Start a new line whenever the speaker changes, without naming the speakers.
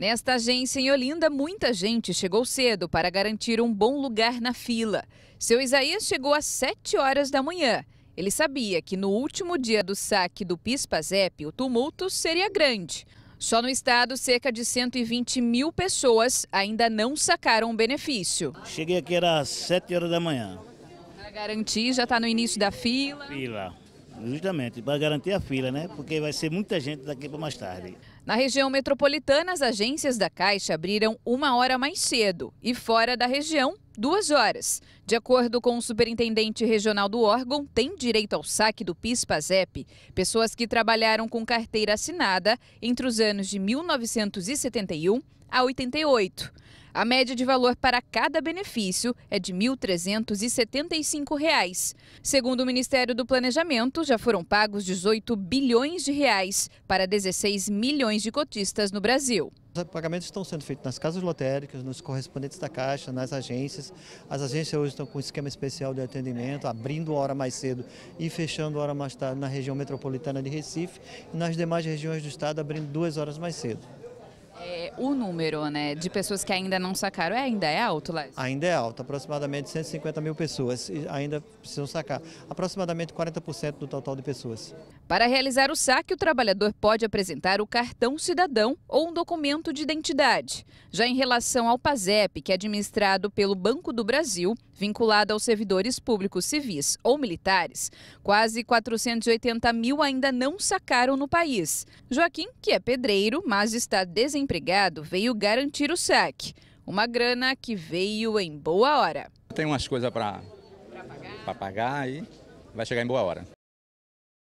Nesta agência em Olinda, muita gente chegou cedo para garantir um bom lugar na fila. Seu Isaías chegou às 7 horas da manhã. Ele sabia que no último dia do saque do PIS-PASEP, o tumulto seria grande. Só no estado, cerca de 120 mil pessoas ainda não sacaram o benefício. Cheguei
aqui era às 7 horas da manhã.
Para garantir, já está no início da fila?
Fila, justamente, para garantir a fila, né? Porque vai ser muita gente daqui para mais tarde.
Na região metropolitana, as agências da Caixa abriram uma hora mais cedo e fora da região, duas horas. De acordo com o superintendente regional do órgão, tem direito ao saque do PIS-PASEP pessoas que trabalharam com carteira assinada entre os anos de 1971 a 88. A média de valor para cada benefício é de R$ 1.375. Segundo o Ministério do Planejamento, já foram pagos 18 bilhões de reais para 16 milhões de cotistas no Brasil.
Os pagamentos estão sendo feitos nas casas lotéricas, nos correspondentes da Caixa, nas agências. As agências hoje estão com um esquema especial de atendimento, abrindo hora mais cedo e fechando hora mais tarde na região metropolitana de Recife e nas demais regiões do estado, abrindo duas horas mais cedo
o número né, de pessoas que ainda não sacaram é, ainda é alto, Léo?
Ainda é alto, aproximadamente 150 mil pessoas ainda precisam sacar. Aproximadamente 40% do total de pessoas.
Para realizar o saque, o trabalhador pode apresentar o cartão cidadão ou um documento de identidade. Já em relação ao PASEP, que é administrado pelo Banco do Brasil, vinculado aos servidores públicos civis ou militares, quase 480 mil ainda não sacaram no país. Joaquim, que é pedreiro, mas está desempregado, advogado veio garantir o sec, uma grana que veio em boa hora.
Tem umas coisas para pagar. pagar e vai chegar em boa hora.